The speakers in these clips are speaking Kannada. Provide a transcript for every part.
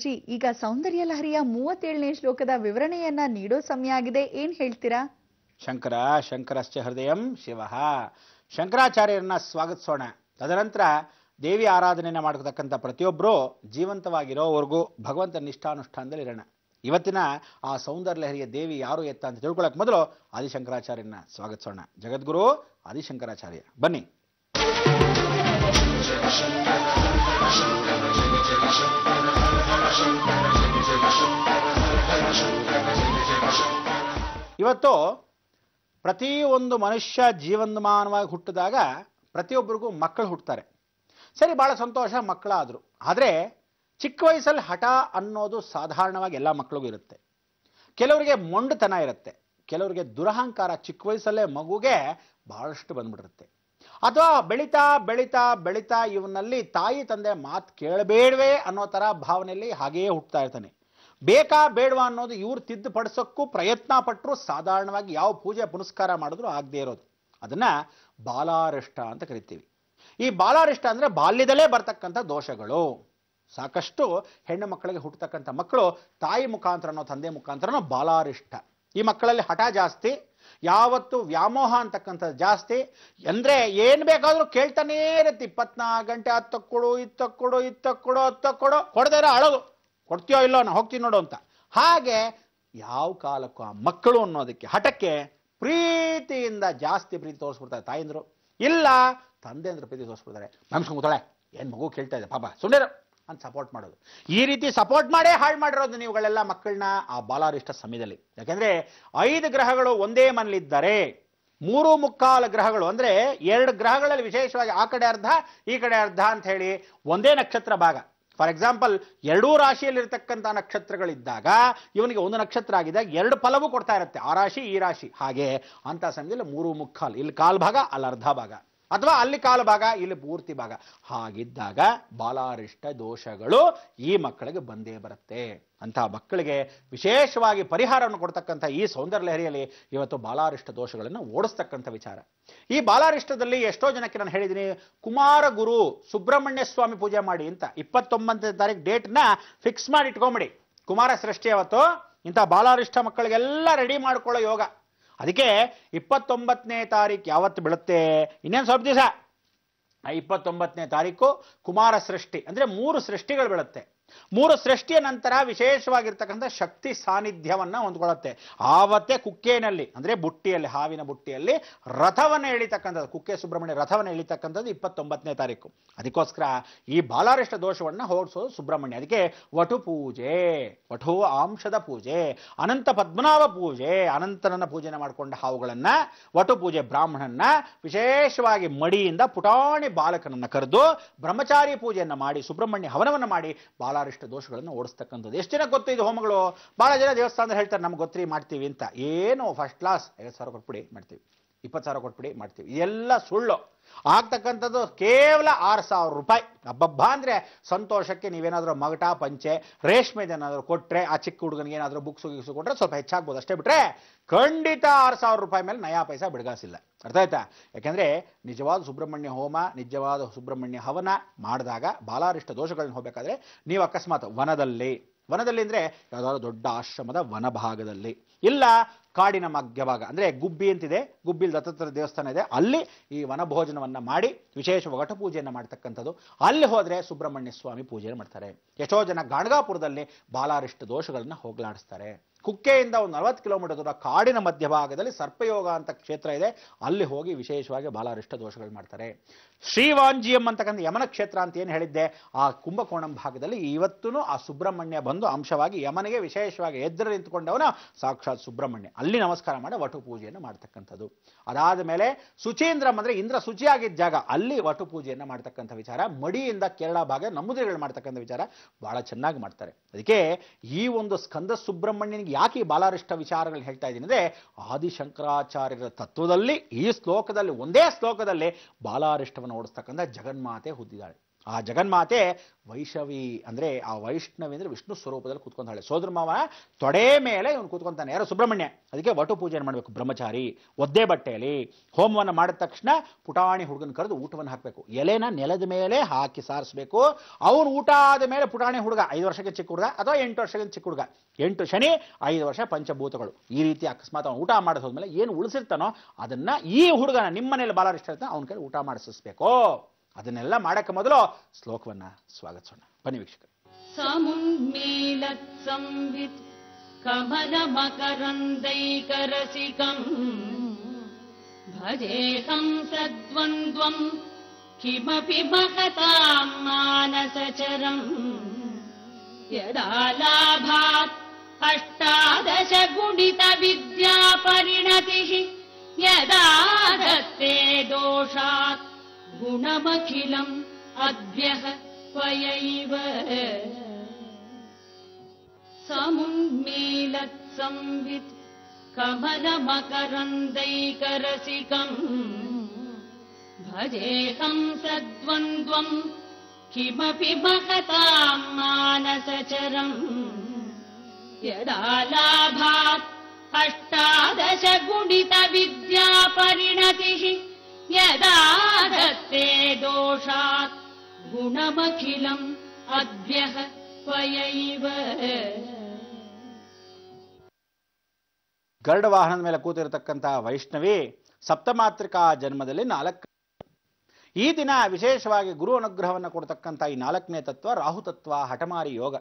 ಗುರುಜಿ ಈಗ ಸೌಂದರ್ಯ ಲಹರಿಯ ಮೂವತ್ತೇಳನೇ ಶ್ಲೋಕದ ವಿವರಣೆಯನ್ನ ನೀಡೋ ಸಮಯ ಆಗಿದೆ ಏನ್ ಹೇಳ್ತೀರಾ ಶಂಕರ ಶಂಕರಶ್ಚ ಹೃದಯಂ ಶಿವ ಶಂಕರಾಚಾರ್ಯರನ್ನ ಸ್ವಾಗತಿಸೋಣ ತದನಂತರ ದೇವಿ ಆರಾಧನೆಯನ್ನು ಮಾಡತಕ್ಕಂಥ ಪ್ರತಿಯೊಬ್ಬರೂ ಜೀವಂತವಾಗಿರೋವರೆಗೂ ಭಗವಂತ ನಿಷ್ಠಾನುಷ್ಠಾನದಲ್ಲಿ ಇರೋಣ ಇವತ್ತಿನ ಆ ಸೌಂದರ್ಯ ಲಹರಿಯ ದೇವಿ ಯಾರು ಎತ್ತ ಅಂತ ತಿಳ್ಕೊಳಕ್ ಮೊದಲು ಆದಿಶಂಕರಾಚಾರ್ಯನ ಸ್ವಾಗತಿಸೋಣ ಜಗದ್ಗುರು ಆದಿಶಂಕರಾಚಾರ್ಯ ಬನ್ನಿ ಇವತ್ತು ಪ್ರತಿ ಒಂದು ಮನುಷ್ಯ ಜೀವನಮಾನವಾಗಿ ಹುಟ್ಟಿದಾಗ ಪ್ರತಿಯೊಬ್ಬರಿಗೂ ಮಕ್ಕಳು ಹುಟ್ಟುತ್ತಾರೆ ಸರಿ ಭಾಳ ಸಂತೋಷ ಮಕ್ಕಳಾದರು ಆದರೆ ಚಿಕ್ಕ ವಯಸ್ಸಲ್ಲಿ ಹಠ ಅನ್ನೋದು ಸಾಧಾರಣವಾಗಿ ಎಲ್ಲ ಮಕ್ಕಳಿಗೂ ಇರುತ್ತೆ ಕೆಲವರಿಗೆ ಮೊಂಡುತನ ಇರುತ್ತೆ ಕೆಲವರಿಗೆ ದುರಹಂಕಾರ ಚಿಕ್ಕ ವಯಸ್ಸಲ್ಲೇ ಮಗುಗೆ ಭಾಳಷ್ಟು ಬಂದ್ಬಿಟ್ಟಿರುತ್ತೆ ಅಥವಾ ಬೆಳೀತಾ ಬೆಳೀತಾ ಬೆಳೀತಾ ಇವನಲ್ಲಿ ತಾಯಿ ತಂದೆ ಮಾತು ಕೇಳಬೇಡವೇ ಅನ್ನೋ ಥರ ಭಾವನೆಯಲ್ಲಿ ಹಾಗೆಯೇ ಹುಟ್ಟುತ್ತಾ ಇರ್ತಾನೆ ಬೇಕಾ ಬೇಡವಾ ಅನ್ನೋದು ಇವ್ರು ತಿದ್ದುಪಡಿಸೋಕ್ಕೂ ಪ್ರಯತ್ನ ಪಟ್ಟರು ಸಾಧಾರಣವಾಗಿ ಯಾವ ಪೂಜೆ ಪುನಸ್ಕಾರ ಮಾಡಿದ್ರು ಆಗದೇ ಇರೋದು ಅದನ್ನು ಬಾಲಾರಿಷ್ಟ ಅಂತ ಕರಿತೀವಿ ಈ ಬಾಲಾರಿಷ್ಟ ಅಂದರೆ ಬಾಲ್ಯದಲ್ಲೇ ಬರ್ತಕ್ಕಂಥ ದೋಷಗಳು ಸಾಕಷ್ಟು ಹೆಣ್ಣು ಮಕ್ಕಳಿಗೆ ಹುಟ್ಟತಕ್ಕಂಥ ಮಕ್ಕಳು ತಾಯಿ ಮುಖಾಂತರನೋ ತಂದೆ ಮುಖಾಂತರನೋ ಬಾಲಾರಿಷ್ಟ ಈ ಮಕ್ಕಳಲ್ಲಿ ಹಠ ಜಾಸ್ತಿ ಯಾವತ್ತು ವ್ಯಾಮೋಹ ಅಂತಕ್ಕಂಥದ್ದು ಜಾಸ್ತಿ ಅಂದರೆ ಏನು ಬೇಕಾದರೂ ಕೇಳ್ತಾನೇ ಇರುತ್ತೆ ಇಪ್ಪತ್ನಾಲ್ಕು ಗಂಟೆ ಹತ್ತಕ್ಕೊಡು ಕೊಡು ಇತ್ತು ಕೊಡು ಇತ್ತು ಕೊಡು ಅಳೋದು ಕೊಡ್ತೀಯೋ ಇಲ್ಲೋ ನಾನು ಹೋಗ್ತೀನಿ ನೋಡು ಅಂತ ಹಾಗೆ ಯಾವ ಕಾಲಕ್ಕೂ ಆ ಮಕ್ಕಳು ಅನ್ನೋದಕ್ಕೆ ಹಠಕ್ಕೆ ಪ್ರೀತಿಯಿಂದ ಜಾಸ್ತಿ ಪ್ರೀತಿ ತೋರಿಸ್ಬಿಡ್ತಾರೆ ತಾಯಿಂದರು ಇಲ್ಲ ತಂದೆ ಅಂದ್ರೆ ಪ್ರೀತಿ ತೋರಿಸ್ಬಿಡ್ತಾರೆ ನಮ್ಸ್ಕೊಂಡು ಕೂತಾಳೆ ಏನು ಮಗು ಕೇಳ್ತಾ ಇದೆ ಪಾಪ ಸುಮ್ಮನೆ ಅಂತ ಸಪೋರ್ಟ್ ಮಾಡೋದು ಈ ರೀತಿ ಸಪೋರ್ಟ್ ಮಾಡೇ ಹಾಳು ಮಾಡಿರೋದು ನೀವುಗಳೆಲ್ಲ ಮಕ್ಕಳನ್ನ ಆ ಬಾಲಾರಿಷ್ಟ ಸಮಯದಲ್ಲಿ ಯಾಕೆಂದರೆ ಐದು ಗ್ರಹಗಳು ಒಂದೇ ಮನೇಲಿದ್ದಾರೆ ಮೂರು ಮುಕ್ಕಾಲು ಗ್ರಹಗಳು ಅಂದರೆ ಎರಡು ಗ್ರಹಗಳಲ್ಲಿ ವಿಶೇಷವಾಗಿ ಆ ಕಡೆ ಅರ್ಧ ಈ ಕಡೆ ಅರ್ಧ ಅಂತ ಹೇಳಿ ಒಂದೇ ನಕ್ಷತ್ರ ಭಾಗ ಫಾರ್ ಎಕ್ಸಾಂಪಲ್ ಎರಡೂ ರಾಶಿಯಲ್ಲಿರ್ತಕ್ಕಂಥ ನಕ್ಷತ್ರಗಳಿದ್ದಾಗ ಇವನಿಗೆ ಒಂದು ನಕ್ಷತ್ರ ಆಗಿದ್ದಾಗ ಎರಡು ಫಲವೂ ಕೊಡ್ತಾ ಇರುತ್ತೆ ಆ ರಾಶಿ ಈ ರಾಶಿ ಹಾಗೆ ಅಂತ ಸಮಯದಲ್ಲಿ ಮೂರು ಮುಕ್ಕಾಲು ಇಲ್ಲಿ ಕಾಲ್ ಭಾಗ ಅಲ್ಲಿ ಅರ್ಧ ಭಾಗ ಅಥವಾ ಅಲ್ಲಿ ಕಾಲು ಭಾಗ ಇಲ್ಲಿ ಪೂರ್ತಿ ಭಾಗ ಹಾಗಿದ್ದಾಗ ಬಾಲಾರಿಷ್ಟ ದೋಷಗಳು ಈ ಮಕ್ಕಳಿಗೆ ಬಂದೇ ಬರುತ್ತೆ ಅಂತಹ ಮಕ್ಕಳಿಗೆ ವಿಶೇಷವಾಗಿ ಪರಿಹಾರವನ್ನು ಕೊಡ್ತಕ್ಕಂಥ ಈ ಸೌಂದರ್ಯ ಲಹರಿಯಲ್ಲಿ ಇವತ್ತು ಬಾಲಾರಿಷ್ಟ ದೋಷಗಳನ್ನು ಓಡಿಸ್ತಕ್ಕಂಥ ವಿಚಾರ ಈ ಬಾಲಾರಿಷ್ಟದಲ್ಲಿ ಎಷ್ಟೋ ಜನಕ್ಕೆ ನಾನು ಹೇಳಿದ್ದೀನಿ ಕುಮಾರ ಗುರು ಸುಬ್ರಹ್ಮಣ್ಯ ಸ್ವಾಮಿ ಪೂಜೆ ಮಾಡಿ ಅಂತ ಇಪ್ಪತ್ತೊಂಬತ್ತನೇ ತಾರೀಕು ಡೇಟ್ನ ಫಿಕ್ಸ್ ಮಾಡಿ ಇಟ್ಕೊಂಬಿಡಿ ಕುಮಾರ ಸೃಷ್ಟಿ ಅವತ್ತು ಇಂಥ ಬಾಲಾರಿಷ್ಟ ಮಕ್ಕಳಿಗೆಲ್ಲ ರೆಡಿ ಮಾಡ್ಕೊಳ್ಳೋ ಯೋಗ ಅದಕ್ಕೆ ಇಪ್ಪತ್ತೊಂಬತ್ತನೇ ತಾರೀಕು ಯಾವತ್ತು ಬೀಳುತ್ತೆ ಇನ್ನೇನು ಸ್ವಲ್ಪ ದಿವಸ ಆ ಇಪ್ಪತ್ತೊಂಬತ್ತನೇ ತಾರೀಕು ಕುಮಾರ ಸೃಷ್ಟಿ ಅಂದರೆ ಮೂರು ಸೃಷ್ಟಿಗಳು ಬೀಳುತ್ತೆ ಮೂರು ಸೃಷ್ಟಿಯ ನಂತರ ವಿಶೇಷವಾಗಿರ್ತಕ್ಕಂಥ ಶಕ್ತಿ ಸಾನ್ನಿಧ್ಯವನ್ನು ಹೊಂದ್ಕೊಳ್ಳುತ್ತೆ ಆವತ್ತೇ ಕುಕ್ಕೆನಲ್ಲಿ ಅಂದರೆ ಬುಟ್ಟಿಯಲ್ಲಿ ಹಾವಿನ ಬುಟ್ಟಿಯಲ್ಲಿ ರಥವನ್ನು ಎಳಿತಕ್ಕಂಥದ್ದು ಕುಕ್ಕೆ ಸುಬ್ರಹ್ಮಣ್ಯ ರಥವನ್ನು ಎಳಿತಕ್ಕಂಥದ್ದು ಇಪ್ಪತ್ತೊಂಬತ್ತನೇ ತಾರೀಕು ಅದಕ್ಕೋಸ್ಕರ ಈ ಬಾಲಾರಿಷ್ಟ ದೋಷವನ್ನು ಹೋಗಿಸೋದು ಸುಬ್ರಹ್ಮಣ್ಯ ಅದಕ್ಕೆ ವಟು ಪೂಜೆ ವಟು ಆಂಶದ ಪೂಜೆ ಅನಂತ ಪದ್ಮನಾಭ ಪೂಜೆ ಅನಂತನನ್ನ ಪೂಜನೆ ಮಾಡಿಕೊಂಡ ಹಾವುಗಳನ್ನು ವಟು ಪೂಜೆ ಬ್ರಾಹ್ಮಣನ್ನ ವಿಶೇಷವಾಗಿ ಮಡಿಯಿಂದ ಪುಟಾಣಿ ಬಾಲಕನನ್ನು ಕರೆದು ಬ್ರಹ್ಮಚಾರಿ ಪೂಜೆಯನ್ನು ಮಾಡಿ ಸುಬ್ರಹ್ಮಣ್ಯ ಹವನವನ್ನು ಮಾಡಿ ಬಾಲ ಇಷ್ಟು ದೋಷಗಳನ್ನು ಓಡಿಸ್ತಕ್ಕಂಥದ್ದು ಎಷ್ಟು ಜನ ಗೊತ್ತು ಇದು ಹೋಮಗಳು ಭಾಳ ಜನ ದೇವಸ್ಥಾನದಲ್ಲಿ ಹೇಳ್ತಾರೆ ನಮ್ಗೆ ಗೊತ್ತಿ ಮಾಡ್ತೀವಿ ಅಂತ ಏನು ಫಸ್ಟ್ ಕ್ಲಾಸ್ ಐವತ್ತು ಸಾವಿರ ಕೊಟ್ಬಿಡಿ ಮಾಡ್ತೀವಿ ಇಪ್ಪತ್ತು ಸಾವಿರ ಕೊಟ್ಬಿಡಿ ಮಾಡ್ತೀವಿ ಇದೆಲ್ಲ ಸುಳ್ಳು ಆಗ್ತಕ್ಕಂಥದ್ದು ಕೇವಲ ಆರು ಸಾವಿರ ರೂಪಾಯಿ ಹಬ್ಬಬ್ಬ ಅಂದರೆ ಸಂತೋಷಕ್ಕೆ ನೀವೇನಾದರೂ ಮಗಟ ಪಂಚೆ ರೇಷ್ಮೆದೇನಾದರೂ ಕೊಟ್ಟರೆ ಆ ಚಿಕ್ಕ ಹುಡುಗನಿಗೆ ಏನಾದರೂ ಬುಕ್ಸು ಗಿಕ್ಸು ಕೊಟ್ಟರೆ ಸ್ವಲ್ಪ ಹೆಚ್ಚಾಗ್ಬೋದು ಅಷ್ಟೇ ಬಿಟ್ಟರೆ ಖಂಡಿತ ಆರು ಸಾವಿರ ರೂಪಾಯಿ ಮೇಲೆ ನಯಾ ಪೈಸಾ ಬಿಡಗಾಸಿಲ್ಲ ಅರ್ಥ ಆಯ್ತಾ ಯಾಕೆಂದರೆ ನಿಜವಾದ ಸುಬ್ರಹ್ಮಣ್ಯ ಹೋಮ ನಿಜವಾದ ಸುಬ್ರಹ್ಮಣ್ಯ ಹವನ ಮಾಡಿದಾಗ ಬಾಲಾರಿಷ್ಟ ದೋಷಗಳನ್ನ ಹೋಗಬೇಕಾದ್ರೆ ನೀವು ಅಕಸ್ಮಾತ್ ವನದಲ್ಲಿ ವನದಲ್ಲಿ ಅಂದರೆ ಯಾವುದಾದ್ರು ದೊಡ್ಡ ಆಶ್ರಮದ ವನಭಾಗದಲ್ಲಿ ಇಲ್ಲ ಕಾಡಿನ ಮಧ್ಯಭಾಗ ಅಂದರೆ ಗುಬ್ಬಿ ಅಂತಿದೆ ಗುಬ್ಬಿಲಿ ದತ್ತಾತ್ರ ದೇವಸ್ಥಾನ ಇದೆ ಅಲ್ಲಿ ಈ ವನಭೋಜನವನ್ನು ಮಾಡಿ ವಿಶೇಷ ಒಗಟ ಪೂಜೆಯನ್ನು ಮಾಡ್ತಕ್ಕಂಥದ್ದು ಅಲ್ಲಿ ಹೋದರೆ ಸುಬ್ರಹ್ಮಣ್ಯ ಸ್ವಾಮಿ ಪೂಜೆ ಮಾಡ್ತಾರೆ ಯಶೋ ಜನ ಗಾಣಗಾಪುರದಲ್ಲಿ ಬಾಲಾರಿಷ್ಟ ದೋಷಗಳನ್ನು ಹೋಗಲಾಡಿಸ್ತಾರೆ ಕುಕ್ಕೆಯಿಂದ ಒಂದು ನಲವತ್ತು ಕಿಲೋಮೀಟರ್ ದೂರ ಕಾಡಿನ ಮಧ್ಯಭಾಗದಲ್ಲಿ ಸರ್ಪಯೋಗ ಅಂತ ಕ್ಷೇತ್ರ ಇದೆ ಅಲ್ಲಿ ಹೋಗಿ ವಿಶೇಷವಾಗಿ ಬಾಲಾರಿಷ್ಟ ದೋಷಗಳು ಮಾಡ್ತಾರೆ ಶ್ರೀವಾಂಜಿಯಂ ಅಂತಕ್ಕಂಥ ಯಮನ ಕ್ಷೇತ್ರ ಅಂತ ಏನು ಹೇಳಿದ್ದೆ ಆ ಕುಂಭಕೋಣಂ ಭಾಗದಲ್ಲಿ ಇವತ್ತೂ ಆ ಸುಬ್ರಹ್ಮಣ್ಯ ಬಂದು ಅಂಶವಾಗಿ ಯಮನಿಗೆ ವಿಶೇಷವಾಗಿ ಎದ್ರ ನಿಂತುಕೊಂಡವನ ಸಾಕ್ಷಾತ್ ಸುಬ್ರಹ್ಮಣ್ಯ ಅಲ್ಲಿ ನಮಸ್ಕಾರ ಮಾಡಿ ವಟು ಪೂಜೆಯನ್ನು ಮಾಡ್ತಕ್ಕಂಥದ್ದು ಅದಾದ ಮೇಲೆ ಸುಚೀಂದ್ರಂ ಅಂದರೆ ಇಂದ್ರ ಶುಚಿಯಾಗಿದ್ದ ಜಾಗ ಅಲ್ಲಿ ವಟು ಪೂಜೆಯನ್ನು ಮಾಡ್ತಕ್ಕಂಥ ವಿಚಾರ ಮಡಿಯಿಂದ ಕೇರಳ ಭಾಗ ನಮ್ಮುದ್ರಿಗಳು ಮಾಡ್ತಕ್ಕಂಥ ವಿಚಾರ ಬಹಳ ಚೆನ್ನಾಗಿ ಮಾಡ್ತಾರೆ ಅದಕ್ಕೆ ಈ ಒಂದು ಸ್ಕಂದ ಸುಬ್ರಹ್ಮಣ್ಯನಿಗೆ ಯಾಕೆ ಬಾಲಾರಿಷ್ಟ ವಿಚಾರಗಳನ್ನ ಹೇಳ್ತಾ ಇದ್ದೀನಿ ಅಂದರೆ ಆದಿಶಂಕರಾಚಾರ್ಯರ ತತ್ವದಲ್ಲಿ ಈ ಶ್ಲೋಕದಲ್ಲಿ ಒಂದೇ ಶ್ಲೋಕದಲ್ಲಿ ಬಾಲಾರಿಷ್ಟವನ್ನು ಓಡಿಸ್ತಕ್ಕಂಥ ಜಗನ್ಮಾತೆ ಹುದ್ದಿದ್ದಾಳೆ ಆ ಜಗನ್ಮಾತೆ ವೈಷವಿ ಅಂದರೆ ಆ ವೈಷ್ಣವಿ ಅಂದರೆ ವಿಷ್ಣು ಸ್ವರೂಪದಲ್ಲಿ ಕೂತ್ಕೊಂತಾಳೆ ಸೋದರ ಮಾವ ತೊಡೆ ಮೇಲೆ ಇವನು ಕೂತ್ಕೊಂತಾನೆ ಯಾರೋ ಸುಬ್ರಹ್ಮಣ್ಯ ಅದಕ್ಕೆ ವಟು ಪೂಜೆ ಮಾಡಬೇಕು ಬ್ರಹ್ಮಚಾರಿ ಒದ್ದೆ ಬಟ್ಟೆಯಲ್ಲಿ ಹೋಮವನ್ನು ಮಾಡಿದ ತಕ್ಷಣ ಪುಟಾಣಿ ಹುಡುಗನ ಕರೆದು ಊಟವನ್ನು ಹಾಕಬೇಕು ಎಲೆನ ನೆಲದ ಮೇಲೆ ಹಾಕಿ ಸಾರಿಸಬೇಕು ಅವನು ಊಟ ಆದ ಮೇಲೆ ಪುಟಾಣಿ ಹುಡುಗ ಐದು ವರ್ಷಕ್ಕೆ ಚಿಕ್ಕ ಹುಡುಗ ಅಥವಾ ಎಂಟು ವರ್ಷಕ್ಕೆ ಚಿಕ್ಕ ಹುಡುಗ ಎಂಟು ಶನಿ ಐದು ವರ್ಷ ಪಂಚಭೂತಗಳು ಈ ರೀತಿ ಅಕಸ್ಮಾತ್ ಅವನು ಊಟ ಮಾಡಿಸೋದ್ಮೇಲೆ ಏನು ಉಳಿಸಿರ್ತಾನೋ ಅದನ್ನು ಈ ಹುಡುಗನ ನಿಮ್ಮನೇಲಿ ಬಾಲರಿಷ್ಟ ಇರ್ತಾನೆ ಅವನ ಕೈ ಊಟ ಮಾಡಿಸಬೇಕು அதெல்லாம் ಮಾಡக்க முதலோ ஸ்லோகವನ್ನ ಸ್ವಾಗತಿಸೋಣ ಬನ್ನಿ ವೀಕ್ಷಕರು ಸಾಮ ุม ್ಮೀ ಲட்சಂ ಭಿತ್ ಕಮಲ ಮಕರಂದೈ ಕರಸಿಕಂ ಭజేತಂ ಸದ್ವಂದ್ವಂ ಖಿಮಪಿ ಮಹತಾ ಮಾನಸચરಂ ಯದಾ ಲಾಭಾಷ್ಟಾದಶ ಗುಡಿತ ವಿದ್ಯಾ ಪರಿಣತಿಹಿ ಞದಾಗತೇ ದೋಷಾತ್ गुणमखिलम् अद्यः त्वयैव समुन्मीलत्संवित् संवित् कमलमकरन्दैकरसिकम् भजे संसद्वन्द्वम् किमपि महताम् मानसचरम् यदा लाभात् अष्टादशगुणितविद्यापरिणतिः यदादत्ते ದೋಷಾ ಅದ್ಯಹ ಗರುಡ ವಾಹನದ ಮೇಲೆ ಕೂತಿರತಕ್ಕಂತಹ ವೈಷ್ಣವಿ ಸಪ್ತಮಾತ್ರಿಕಾ ಜನ್ಮದಲ್ಲಿ ನಾಲ್ಕು ಈ ದಿನ ವಿಶೇಷವಾಗಿ ಗುರು ಅನುಗ್ರಹವನ್ನು ಕೊಡ್ತಕ್ಕಂಥ ಈ ನಾಲ್ಕನೇ ತತ್ವ ರಾಹುತತ್ವ ಹಠಮಾರಿ ಯೋಗ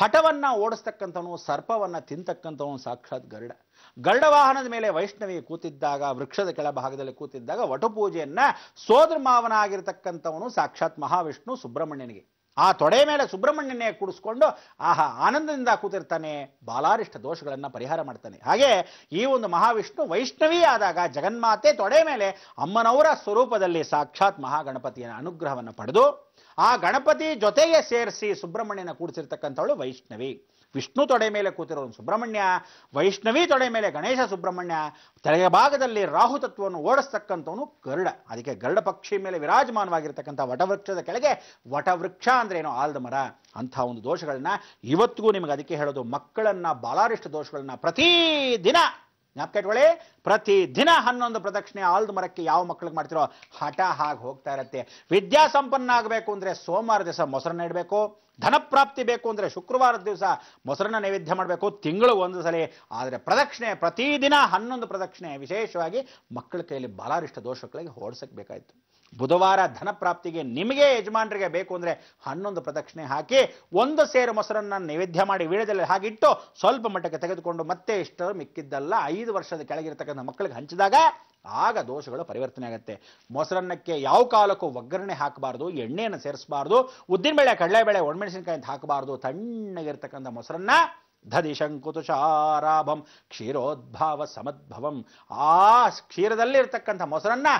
ಹಠವನ್ನ ಓಡಿಸ್ತಕ್ಕಂಥವನು ಸರ್ಪವನ್ನ ತಿಂತಕ್ಕಂಥವನು ಸಾಕ್ಷಾತ್ ಗರುಡ ವಾಹನದ ಮೇಲೆ ವೈಷ್ಣವಿ ಕೂತಿದ್ದಾಗ ವೃಕ್ಷದ ಕೆಳಭಾಗದಲ್ಲಿ ಕೂತಿದ್ದಾಗ ವಟಪೂಜೆಯನ್ನ ಸೋದರ ಮಾವನಾಗಿರ್ತಕ್ಕಂಥವನು ಸಾಕ್ಷಾತ್ ಮಹಾವಿಷ್ಣು ಸುಬ್ರಹ್ಮಣ್ಯನಿಗೆ ಆ ತೊಡೆ ಮೇಲೆ ಸುಬ್ರಹ್ಮಣ್ಯನೇ ಕೂಡಿಸ್ಕೊಂಡು ಆಹಾ ಆನಂದದಿಂದ ಕೂತಿರ್ತಾನೆ ಬಾಲಾರಿಷ್ಟ ದೋಷಗಳನ್ನು ಪರಿಹಾರ ಮಾಡ್ತಾನೆ ಹಾಗೆ ಈ ಒಂದು ಮಹಾವಿಷ್ಣು ವೈಷ್ಣವಿ ಆದಾಗ ಜಗನ್ಮಾತೆ ತೊಡೆ ಮೇಲೆ ಅಮ್ಮನವರ ಸ್ವರೂಪದಲ್ಲಿ ಸಾಕ್ಷಾತ್ ಮಹಾಗಣಪತಿಯ ಅನುಗ್ರಹವನ್ನು ಪಡೆದು ಆ ಗಣಪತಿ ಜೊತೆಗೆ ಸೇರಿಸಿ ಸುಬ್ರಹ್ಮಣ್ಯನ ಕೂಡಿಸಿರ್ತಕ್ಕಂಥವಳು ವೈಷ್ಣವಿ ವಿಷ್ಣು ತೊಡೆ ಮೇಲೆ ಕೂತಿರೋನು ಸುಬ್ರಹ್ಮಣ್ಯ ವೈಷ್ಣವಿ ತೊಡೆ ಮೇಲೆ ಗಣೇಶ ಸುಬ್ರಹ್ಮಣ್ಯ ತಲೆಯ ಭಾಗದಲ್ಲಿ ರಾಹು ತತ್ವವನ್ನು ಓಡಿಸ್ತಕ್ಕಂಥವನು ಗರುಡ ಅದಕ್ಕೆ ಗರುಡ ಪಕ್ಷಿ ಮೇಲೆ ವಿರಾಜಮಾನವಾಗಿರ್ತಕ್ಕಂಥ ವಟವೃಕ್ಷದ ಕೆಳಗೆ ವಟವೃಕ್ಷ ಅಂದ್ರೇನು ಆಲ್ದ ಮರ ಅಂಥ ಒಂದು ದೋಷಗಳನ್ನ ಇವತ್ತಿಗೂ ನಿಮಗೆ ಅದಕ್ಕೆ ಹೇಳೋದು ಮಕ್ಕಳನ್ನ ಬಾಲಾರಿಷ್ಟ ದೋಷಗಳನ್ನ ಪ್ರತಿ ದಿನ ಜ್ಞಾಪಕ ಪ್ರತಿ ದಿನ ಹನ್ನೊಂದು ಪ್ರದಕ್ಷಿಣೆ ಆಲ್ದು ಮರಕ್ಕೆ ಯಾವ ಮಕ್ಕಳಿಗೆ ಮಾಡ್ತಿರೋ ಹಠ ಹಾಗೆ ಹೋಗ್ತಾ ಇರತ್ತೆ ವಿದ್ಯಾ ಸಂಪನ್ನ ಆಗಬೇಕು ಅಂದರೆ ಸೋಮವಾರ ದಿವಸ ಮೊಸರನ್ನ ಇಡಬೇಕು ಧನಪ್ರಾಪ್ತಿ ಬೇಕು ಅಂದರೆ ಶುಕ್ರವಾರದ ದಿವಸ ಮೊಸರನ್ನ ನೈವೇದ್ಯ ಮಾಡಬೇಕು ತಿಂಗಳು ಒಂದು ಸಲ ಆದರೆ ಪ್ರದಕ್ಷಿಣೆ ಪ್ರತಿದಿನ ಹನ್ನೊಂದು ಪ್ರದಕ್ಷಿಣೆ ವಿಶೇಷವಾಗಿ ಮಕ್ಕಳ ಕೈಯಲ್ಲಿ ಬಾಲಾರಿಷ್ಟ ದೋಷಗಳಿಗೆ ಹೋಡ್ಸಕ್ಕೆ ಬೇಕಾಯಿತು ಬುಧವಾರ ಧನ ಪ್ರಾಪ್ತಿಗೆ ನಿಮಗೆ ಯಜಮಾನರಿಗೆ ಬೇಕು ಅಂದರೆ ಹನ್ನೊಂದು ಪ್ರದಕ್ಷಿಣೆ ಹಾಕಿ ಒಂದು ಸೇರು ಮೊಸರನ್ನು ನೈವೇದ್ಯ ಮಾಡಿ ವೀಳ್ಯದಲ್ಲಿ ಹಾಗಿಟ್ಟು ಸ್ವಲ್ಪ ಮಟ್ಟಕ್ಕೆ ತೆಗೆದುಕೊಂಡು ಮತ್ತೆ ಇಷ್ಟರು ಮಿಕ್ಕಿದ್ದಲ್ಲ ಐದು ವರ್ಷದ ಕೆಳಗಿರ್ತಕ್ಕಂಥ ಮಕ್ಕಳಿಗೆ ಹಂಚಿದಾಗ ಆಗ ದೋಷಗಳು ಪರಿವರ್ತನೆ ಆಗುತ್ತೆ ಮೊಸರನ್ನಕ್ಕೆ ಯಾವ ಕಾಲಕ್ಕೂ ಒಗ್ಗರಣೆ ಹಾಕಬಾರ್ದು ಎಣ್ಣೆಯನ್ನು ಸೇರಿಸಬಾರ್ದು ಬೆಳೆ ಕಡಲೆಬೇಳೆ ಒಣಮೆಣಸಿನಕಾಯಿ ಅಂತ ಹಾಕಬಾರ್ದು ತಣ್ಣಗಿರ್ತಕ್ಕಂಥ ಮೊಸರನ್ನ ಶಂಕುತುಷಾರಾಭಂ ಕ್ಷೀರೋದ್ಭಾವ ಸಮದ್ಭವಂ ಆ ಕ್ಷೀರದಲ್ಲಿರ್ತಕ್ಕಂಥ ಮೊಸರನ್ನ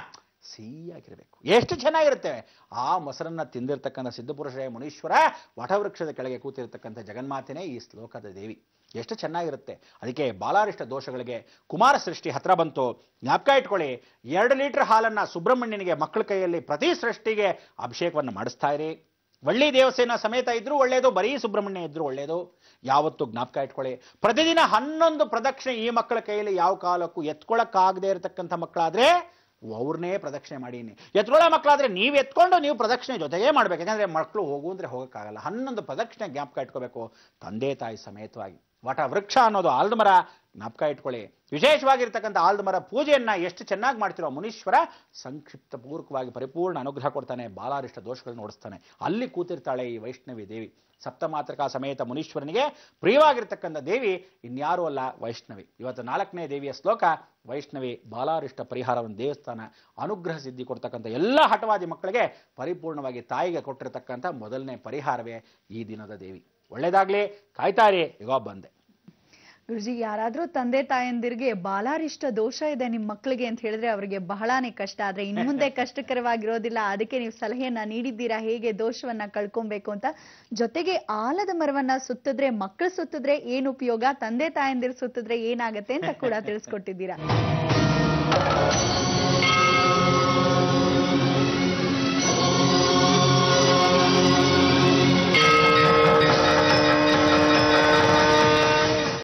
ಸಿಹಿಯಾಗಿರಬೇಕು ಎಷ್ಟು ಚೆನ್ನಾಗಿರುತ್ತೇವೆ ಆ ಮೊಸರನ್ನ ತಿಂದಿರ್ತಕ್ಕಂಥ ಸಿದ್ಧಪುರುಷರೇ ಮುನೀಶ್ವರ ವಟವೃಕ್ಷದ ಕೆಳಗೆ ಕೂತಿರ್ತಕ್ಕಂಥ ಜಗನ್ಮಾತೆನೇ ಈ ಶ್ಲೋಕದ ದೇವಿ ಎಷ್ಟು ಚೆನ್ನಾಗಿರುತ್ತೆ ಅದಕ್ಕೆ ಬಾಲಾರಿಷ್ಟ ದೋಷಗಳಿಗೆ ಕುಮಾರ ಸೃಷ್ಟಿ ಹತ್ರ ಬಂತು ಜ್ಞಾಪಕ ಇಟ್ಕೊಳ್ಳಿ ಎರಡು ಲೀಟರ್ ಹಾಲನ್ನು ಸುಬ್ರಹ್ಮಣ್ಯನಿಗೆ ಮಕ್ಕಳ ಕೈಯಲ್ಲಿ ಪ್ರತಿ ಸೃಷ್ಟಿಗೆ ಅಭಿಷೇಕವನ್ನು ಮಾಡಿಸ್ತಾ ಇರಿ ಒಳ್ಳಿ ದೇವಸೇನ ಸಮೇತ ಇದ್ರೂ ಒಳ್ಳೆಯದು ಬರೀ ಸುಬ್ರಹ್ಮಣ್ಯ ಇದ್ರೂ ಒಳ್ಳೆಯದು ಯಾವತ್ತು ಜ್ಞಾಪಕ ಇಟ್ಕೊಳ್ಳಿ ಪ್ರತಿದಿನ ಹನ್ನೊಂದು ಪ್ರದಕ್ಷಿಣೆ ಈ ಮಕ್ಕಳ ಕೈಯಲ್ಲಿ ಯಾವ ಕಾಲಕ್ಕೂ ಎತ್ಕೊಳ್ಳೋಕ್ಕಾಗದೇ ಇರತಕ್ಕಂಥ ಮಕ್ಕಳಾದ್ರೆ ಅವ್ರನ್ನೇ ಪ್ರದಕ್ಷಿಣೆ ಮಾಡೀನಿ ಎತ್ಕೊಳ್ಳೋ ಮಕ್ಕಳಾದ್ರೆ ನೀವು ಎತ್ಕೊಂಡು ನೀವು ಪ್ರದಕ್ಷಿಣೆ ಜೊತೆಗೆ ಮಾಡ್ಬೇಕು ಯಾಕಂದ್ರೆ ಮಕ್ಕಳು ಹೋಗು ಅಂದ್ರೆ ಹೋಗೋಕ್ಕಾಗಲ್ಲ ಹನ್ನೊಂದು ಪ್ರದಕ್ಷಿಣೆ ಜ್ಞಾಪಕ ಇಟ್ಕೋಬೇಕು ತಂದೆ ತಾಯಿ ಸಮೇತವಾಗಿ ವಟ ವೃಕ್ಷ ಅನ್ನೋದು ಆಲ್ದ ಮರ ಜ್ಞಾಪಕ ಇಟ್ಕೊಳ್ಳಿ ವಿಶೇಷವಾಗಿರ್ತಕ್ಕಂಥ ಆಲ್ದಮರ ಪೂಜೆಯನ್ನು ಎಷ್ಟು ಚೆನ್ನಾಗಿ ಮಾಡ್ತಿರೋ ಮುನೀಶ್ವರ ಸಂಕ್ಷಿಪ್ತ ಪೂರ್ವಕವಾಗಿ ಪರಿಪೂರ್ಣ ಅನುಗ್ರಹ ಕೊಡ್ತಾನೆ ಬಾಲಾರಿಷ್ಟ ದೋಷಗಳನ್ನು ಓಡಿಸ್ತಾನೆ ಅಲ್ಲಿ ಕೂತಿರ್ತಾಳೆ ಈ ವೈಷ್ಣವಿ ದೇವಿ ಸಪ್ತಮಾತ್ರಕ ಸಮೇತ ಮುನೀಶ್ವರನಿಗೆ ಪ್ರಿಯವಾಗಿರ್ತಕ್ಕಂಥ ದೇವಿ ಇನ್ಯಾರೂ ಅಲ್ಲ ವೈಷ್ಣವಿ ಇವತ್ತು ನಾಲ್ಕನೇ ದೇವಿಯ ಶ್ಲೋಕ ವೈಷ್ಣವಿ ಬಾಲಾರಿಷ್ಟ ಪರಿಹಾರ ಒಂದು ದೇವಸ್ಥಾನ ಅನುಗ್ರಹ ಸಿದ್ಧಿ ಕೊಡ್ತಕ್ಕಂಥ ಎಲ್ಲ ಹಠವಾದಿ ಮಕ್ಕಳಿಗೆ ಪರಿಪೂರ್ಣವಾಗಿ ತಾಯಿಗೆ ಕೊಟ್ಟಿರತಕ್ಕಂಥ ಮೊದಲನೇ ಪರಿಹಾರವೇ ಈ ದಿನದ ದೇವಿ ಒಳ್ಳೆಯದಾಗಲಿ ಕಾಯ್ತಾರೆ ಇವಾಗ ಬಂದೆ ಗುರುಜಿ ಯಾರಾದ್ರೂ ತಂದೆ ತಾಯಂದಿರಿಗೆ ಬಾಲಾರಿಷ್ಟ ದೋಷ ಇದೆ ನಿಮ್ಮ ಮಕ್ಕಳಿಗೆ ಅಂತ ಹೇಳಿದ್ರೆ ಅವರಿಗೆ ಬಹಳಾನೇ ಕಷ್ಟ ಆದ್ರೆ ಇನ್ ಮುಂದೆ ಕಷ್ಟಕರವಾಗಿರೋದಿಲ್ಲ ಅದಕ್ಕೆ ನೀವು ಸಲಹೆಯನ್ನ ನೀಡಿದ್ದೀರಾ ಹೇಗೆ ದೋಷವನ್ನ ಕಳ್ಕೊಬೇಕು ಅಂತ ಜೊತೆಗೆ ಆಲದ ಮರವನ್ನ ಸುತ್ತಿದ್ರೆ ಮಕ್ಕಳು ಸುತ್ತಿದ್ರೆ ಏನು ಉಪಯೋಗ ತಂದೆ ತಾಯಂದಿರು ಸುತ್ತಿದ್ರೆ ಏನಾಗತ್ತೆ ಅಂತ ಕೂಡ ತಿಳಿಸ್ಕೊಟ್ಟಿದ್ದೀರಾ